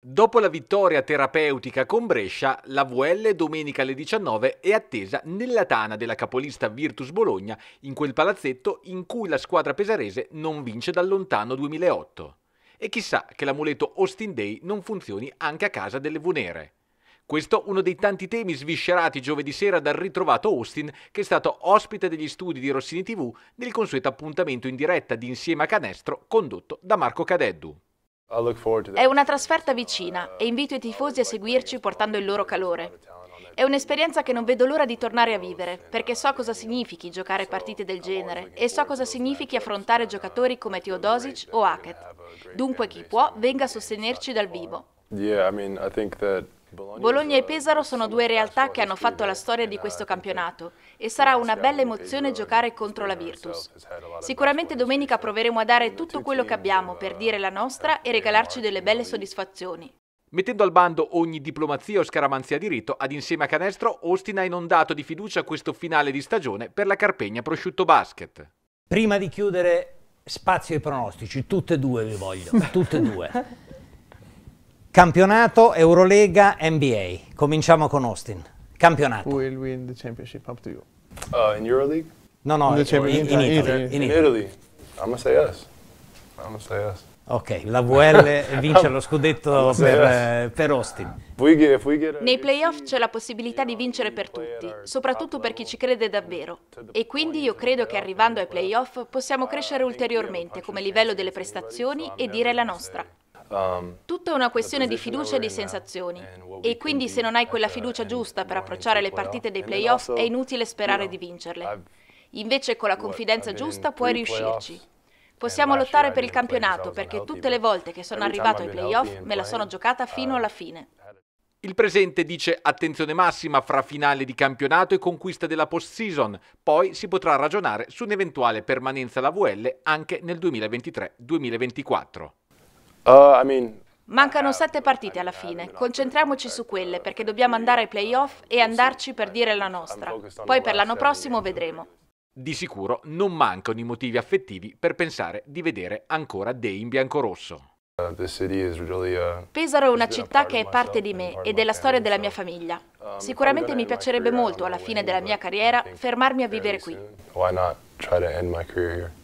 Dopo la vittoria terapeutica con Brescia, la VL domenica alle 19 è attesa nella tana della capolista Virtus Bologna, in quel palazzetto in cui la squadra pesarese non vince dal lontano 2008. E chissà che l'amuleto Austin Day non funzioni anche a casa delle Vunere. Questo uno dei tanti temi sviscerati giovedì sera dal ritrovato Austin, che è stato ospite degli studi di Rossini TV nel consueto appuntamento in diretta di Insieme a Canestro condotto da Marco Cadeddu. È una trasferta vicina e invito i tifosi a seguirci portando il loro calore. È un'esperienza che non vedo l'ora di tornare a vivere, perché so cosa significhi giocare partite del genere e so cosa significhi affrontare giocatori come Teodosic o Hackett. Dunque chi può venga a sostenerci dal vivo. Yeah, I mean, I think that Bologna e Pesaro sono due realtà che hanno fatto la storia di questo campionato e sarà una bella emozione giocare contro la Virtus. Sicuramente domenica proveremo a dare tutto quello che abbiamo per dire la nostra e regalarci delle belle soddisfazioni. Mettendo al bando ogni diplomazia o scaramanzia di rito, ad insieme a Canestro, Austin ha inondato di fiducia questo finale di stagione per la Carpegna Prosciutto Basket. Prima di chiudere, spazio ai pronostici, tutte e due vi voglio, tutte e due. Campionato, Eurolega, NBA. Cominciamo con Austin. Campionato. Who will win the championship? Up to you. Uh, in Euroleague? No, no, in, in, in, in Italy. Italy. In Italy. I'm gonna say yes. I'm gonna say yes. Ok, la VL vince lo scudetto per, per Austin. Nei playoff c'è la possibilità di vincere per tutti, soprattutto per chi ci crede davvero. E quindi io credo che arrivando ai playoff possiamo crescere ulteriormente come livello delle prestazioni e dire la nostra. Um, Tutto è una questione di fiducia e di sensazioni e quindi se non hai quella fiducia giusta per approcciare le partite dei playoff è inutile sperare di vincerle. Invece con la confidenza giusta puoi riuscirci. Possiamo lottare per il campionato perché tutte le volte che sono arrivato ai playoff me la sono giocata fino alla um, fine. Il presente dice attenzione massima fra finale di campionato e conquista della post-season, poi si potrà ragionare su un'eventuale permanenza alla VL anche nel 2023-2024. Uh, I mean, Mancano sette partite alla fine, concentriamoci su uh, quelle perché dobbiamo andare ai playoff e andarci per dire la nostra. Poi per l'anno prossimo vedremo. Di sicuro non mancano i motivi affettivi per pensare di vedere ancora dei in biancorosso. Uh, uh, Pesaro è una città che è parte di me e della storia della mia famiglia. Um, Sicuramente mi piacerebbe molto, alla fine della mia carriera, fermarmi a vivere qui. Why not try to end my career here?